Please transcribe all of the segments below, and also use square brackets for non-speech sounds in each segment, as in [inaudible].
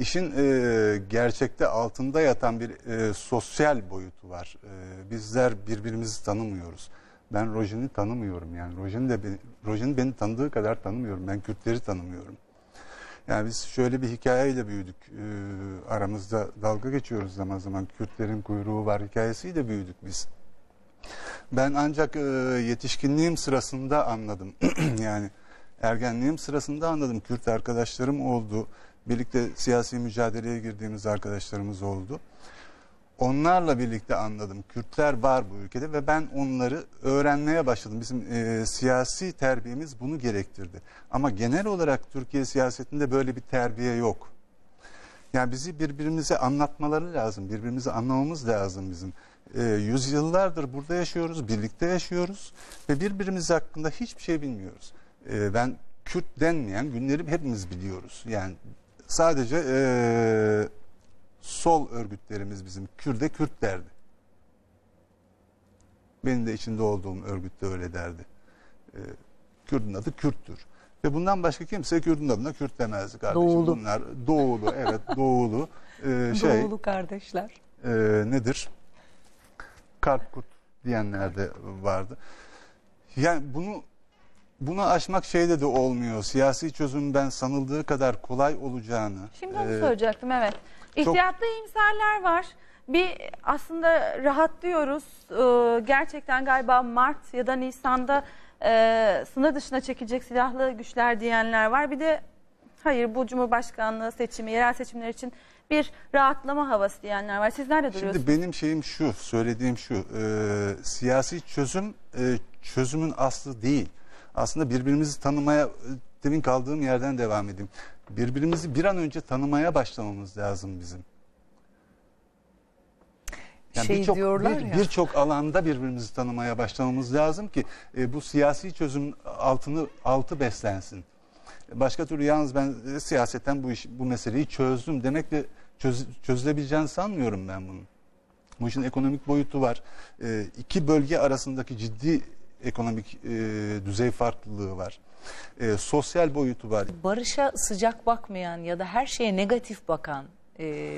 İşin e, gerçekte altında yatan bir e, sosyal boyutu var. E, bizler birbirimizi tanımıyoruz. Ben Rojin'i tanımıyorum yani. Rojin de Rojin beni tanıdığı kadar tanımıyorum. Ben Kürtleri tanımıyorum. Yani biz şöyle bir hikayeyle büyüdük. E, aramızda dalga geçiyoruz zaman zaman. Kürtlerin kuyruğu var hikayesiyle büyüdük biz. Ben ancak e, yetişkinliğim sırasında anladım. [clears throat] yani ergenliğim sırasında anladım. Kürt arkadaşlarım oldu birlikte siyasi mücadeleye girdiğimiz arkadaşlarımız oldu. Onlarla birlikte anladım. Kürtler var bu ülkede ve ben onları öğrenmeye başladım. Bizim e, siyasi terbiyemiz bunu gerektirdi. Ama genel olarak Türkiye siyasetinde böyle bir terbiye yok. Yani bizi birbirimize anlatmaları lazım. Birbirimizi anlamamız lazım bizim. E, yüzyıllardır burada yaşıyoruz, birlikte yaşıyoruz ve birbirimiz hakkında hiçbir şey bilmiyoruz. E, ben Kürt denmeyen günleri hepimiz biliyoruz. Yani Sadece e, sol örgütlerimiz bizim Kürde Kürt derdi. Benim de içinde olduğum örgütte öyle derdi. E, Kürdün adı Kürttür. Ve bundan başka kimse Kürdün adına Kürt demezdi kardeşim. Doğulu. Bunlar doğulu, evet [laughs] doğulu. E, şey, doğulu kardeşler. E, nedir? Karp kurt diyenler de vardı. Yani bunu bunu aşmak şeyde de olmuyor. Siyasi çözümden sanıldığı kadar kolay olacağını. Şimdi onu e, söyleyecektim evet. İhtiyatlı çok... imserler var. Bir aslında rahatlıyoruz. Ee, gerçekten galiba Mart ya da Nisan'da e, sınır dışına çekecek silahlı güçler diyenler var. Bir de hayır bu Cumhurbaşkanlığı seçimi, yerel seçimler için bir rahatlama havası diyenler var. Siz nerede duruyorsunuz? Şimdi benim şeyim şu, söylediğim şu. E, siyasi çözüm e, çözümün aslı değil aslında birbirimizi tanımaya demin kaldığım yerden devam edeyim. Birbirimizi bir an önce tanımaya başlamamız lazım bizim. Yani şey birçok bir, birçok alanda birbirimizi tanımaya başlamamız lazım ki e, bu siyasi çözüm altını altı beslensin. Başka türlü yalnız ben e, siyasetten bu iş bu meseleyi çözdüm demekle çöz, çözülebileceğini sanmıyorum ben bunu. Bu işin ekonomik boyutu var. E, iki bölge arasındaki ciddi ekonomik e, düzey farklılığı var. E, sosyal boyutu var. Barışa sıcak bakmayan ya da her şeye negatif bakan e,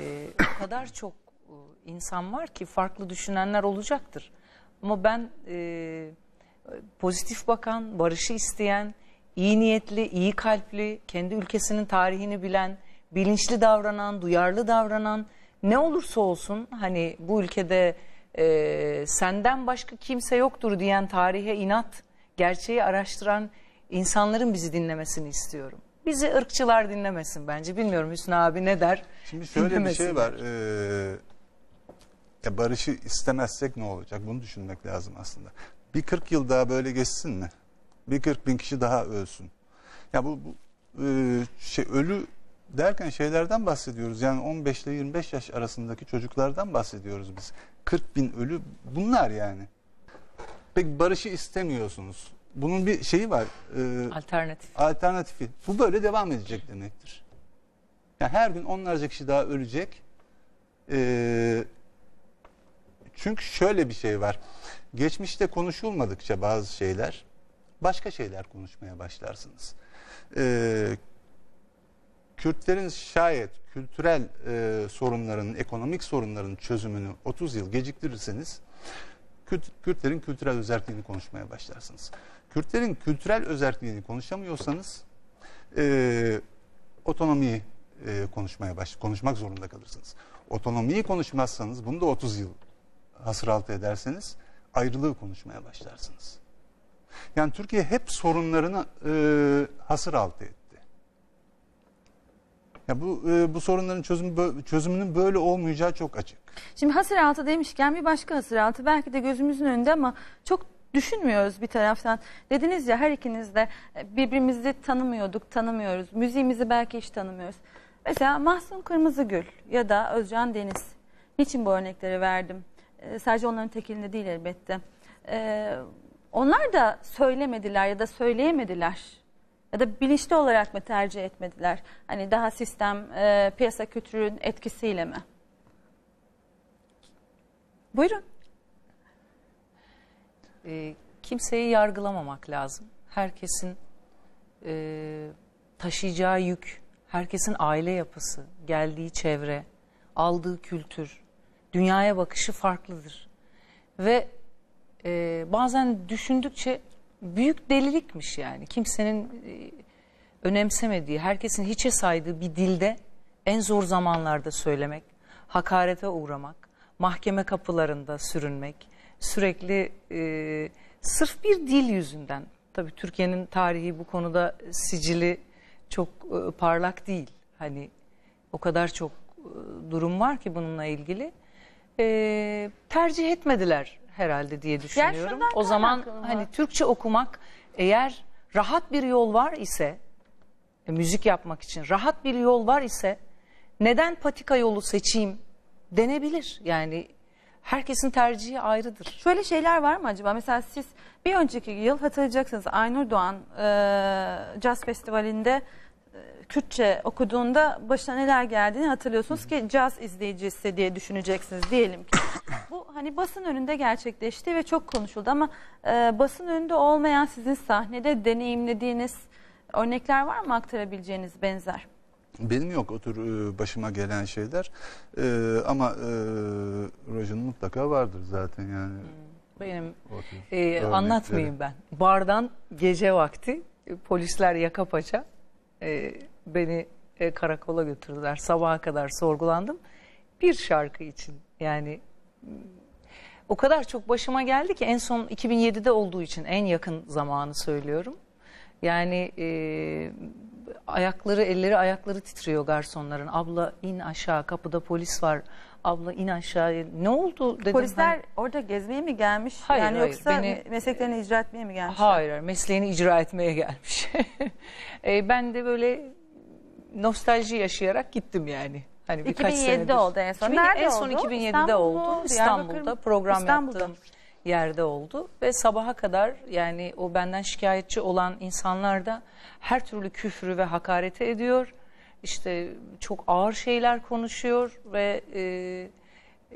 o kadar çok e, insan var ki farklı düşünenler olacaktır. Ama ben e, pozitif bakan, barışı isteyen, iyi niyetli, iyi kalpli, kendi ülkesinin tarihini bilen, bilinçli davranan, duyarlı davranan ne olursa olsun hani bu ülkede e, senden başka kimse yoktur diyen tarihe inat, gerçeği araştıran insanların bizi dinlemesini istiyorum. Bizi ırkçılar dinlemesin bence. Bilmiyorum Hüsnü abi ne der? Şimdi şöyle dinlemesin. bir şey var. Ee, ya barışı istemezsek ne olacak? Bunu düşünmek lazım aslında. Bir 40 yıl daha böyle geçsin mi? Bir 40 bin kişi daha ölsün. Ya bu, bu e, şey ölü derken şeylerden bahsediyoruz. Yani 15 ile 25 yaş arasındaki çocuklardan bahsediyoruz biz. 40 bin ölü bunlar yani. Peki barışı istemiyorsunuz. Bunun bir şeyi var. E, Alternatif. Alternatifi. Bu böyle devam edecek demektir. Yani her gün onlarca kişi daha ölecek. E, çünkü şöyle bir şey var. Geçmişte konuşulmadıkça bazı şeyler başka şeyler konuşmaya başlarsınız. E, Kürtlerin şayet kültürel e, sorunların, ekonomik sorunların çözümünü 30 yıl geciktirirseniz Kürt, Kürtlerin kültürel özelliğini konuşmaya başlarsınız. Kürtlerin kültürel özelliğini konuşamıyorsanız e, otonomiyi e, konuşmaya baş, konuşmak zorunda kalırsınız. Otonomiyi konuşmazsanız bunu da 30 yıl hasıraltı ederseniz ayrılığı konuşmaya başlarsınız. Yani Türkiye hep sorunlarını e, hasır altı etti. Ya bu e, bu sorunların çözümü çözümünün böyle olmayacağı çok açık. Şimdi hasır altı demişken bir başka hasır altı belki de gözümüzün önünde ama çok düşünmüyoruz bir taraftan. Dediniz ya her ikiniz de e, birbirimizi tanımıyorduk, tanımıyoruz. Müziğimizi belki hiç tanımıyoruz. Mesela Mahsun Kırmızıgül ya da Özcan Deniz. Niçin bu örnekleri verdim? Ee, sadece onların tekilinde değil elbette. Ee, onlar da söylemediler ya da söyleyemediler ya da bilinçli olarak mı tercih etmediler? Hani daha sistem, e, piyasa kültürünün etkisiyle mi? Buyurun. E, kimseyi yargılamamak lazım. Herkesin e, taşıyacağı yük, herkesin aile yapısı, geldiği çevre, aldığı kültür, dünyaya bakışı farklıdır. Ve e, bazen düşündükçe büyük delilikmiş yani. Kimsenin e, önemsemediği, herkesin hiçe saydığı bir dilde en zor zamanlarda söylemek, hakarete uğramak, mahkeme kapılarında sürünmek, sürekli e, sırf bir dil yüzünden. Tabii Türkiye'nin tarihi bu konuda sicili çok e, parlak değil. Hani o kadar çok e, durum var ki bununla ilgili. E, tercih etmediler herhalde diye düşünüyorum. o zaman hani Türkçe okumak eğer rahat bir yol var ise e, müzik yapmak için rahat bir yol var ise neden patika yolu seçeyim denebilir. Yani herkesin tercihi ayrıdır. Şöyle şeyler var mı acaba? Mesela siz bir önceki yıl hatırlayacaksınız Aynur Doğan e, Caz Festivali'nde e, Kürtçe okuduğunda başına neler geldiğini hatırlıyorsunuz ki caz izleyicisi diye düşüneceksiniz diyelim ki. Bu hani basın önünde gerçekleşti ve çok konuşuldu ama e, basın önünde olmayan sizin sahnede deneyimlediğiniz örnekler var mı aktarabileceğiniz benzer? Benim yok o tür e, başıma gelen şeyler ee, ama e, Roj'un mutlaka vardır zaten yani. Hmm. Benim e, anlatmayayım ben. Bardan gece vakti polisler yaka paça e, beni e, karakola götürdüler. Sabaha kadar sorgulandım. Bir şarkı için yani o kadar çok başıma geldi ki en son 2007'de olduğu için en yakın zamanı söylüyorum. Yani e, ayakları, elleri ayakları titriyor garsonların. Abla in aşağı kapıda polis var. Abla in aşağı. Ne oldu dedim. Polisler hani... orada gezmeye mi gelmiş? Hayır, yani hayır, yoksa beni... mesleklerini icra etmeye mi gelmiş? Hayır, mesleğini icra etmeye gelmiş. [laughs] e, ben de böyle nostalji yaşayarak gittim yani. Hani birkaç 2007'de senedir. oldu en son. Nerede en son oldu? 2007'de oldu. İstanbul'da program İstanbul'da. yaptığım yerde oldu ve sabaha kadar yani o benden şikayetçi olan insanlar da her türlü küfrü ve hakarete ediyor. İşte çok ağır şeyler konuşuyor ve e,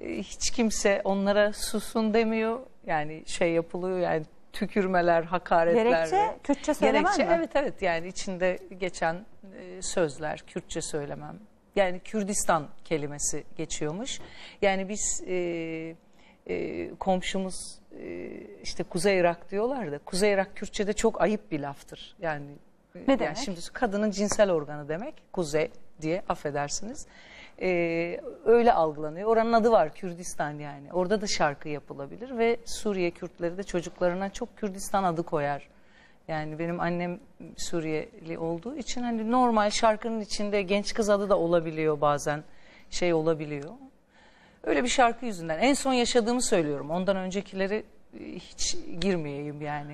e, hiç kimse onlara susun demiyor. Yani şey yapılıyor yani tükürmeler, hakaretler. Gerekçe Kürtçe söylemem Gerekçe, mi? Evet evet yani içinde geçen e, sözler, Kürtçe söylemem yani Kürdistan kelimesi geçiyormuş. Yani biz e, e, komşumuz e, işte Kuzey Irak diyorlar da Kuzey Irak Kürtçe'de çok ayıp bir laftır. Yani e, ne demek? Yani şimdi kadının cinsel organı demek Kuzey diye affedersiniz. Ee, öyle algılanıyor. Oranın adı var Kürdistan yani. Orada da şarkı yapılabilir ve Suriye Kürtleri de çocuklarına çok Kürdistan adı koyar. Yani benim annem Suriyeli olduğu için hani normal şarkının içinde genç kız adı da olabiliyor bazen şey olabiliyor. Öyle bir şarkı yüzünden en son yaşadığımı söylüyorum. Ondan öncekileri e, hiç girmeyeyim yani.